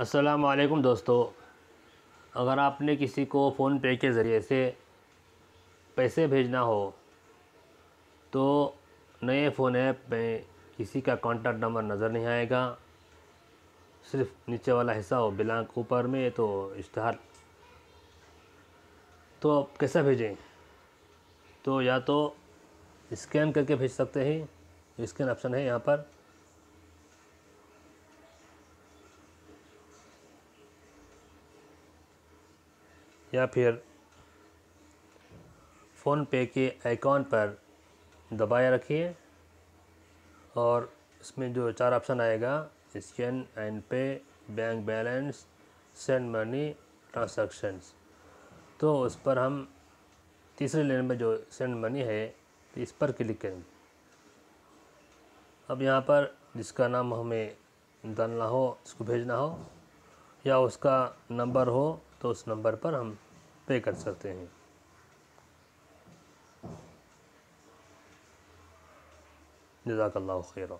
असलकम दोस्तों अगर आपने किसी को फ़ोन पे के ज़रिए से पैसे भेजना हो तो नए फ़ोन ऐप में किसी का कॉन्टैक्ट नंबर नज़र नहीं आएगा सिर्फ नीचे वाला हिस्सा हो बिलांग ऊपर में तो इश्तहार तो आप कैसा भेजें तो या तो स्कैन करके भेज सकते हैं स्कैन ऑप्शन है यहाँ पर या फिर फ़ोन पे के आइकॉन पर दबाए रखिए और इसमें जो चार ऑप्शन आएगा scan and pay bank balance send money transactions तो उस पर हम तीसरे लेन में जो सेंड मनी है इस पर क्लिक करेंगे अब यहाँ पर जिसका नाम हमें डालना हो उसको भेजना हो या उसका नंबर हो तो उस नंबर पर हम पे कर सकते हैं जजाकल्ला खैर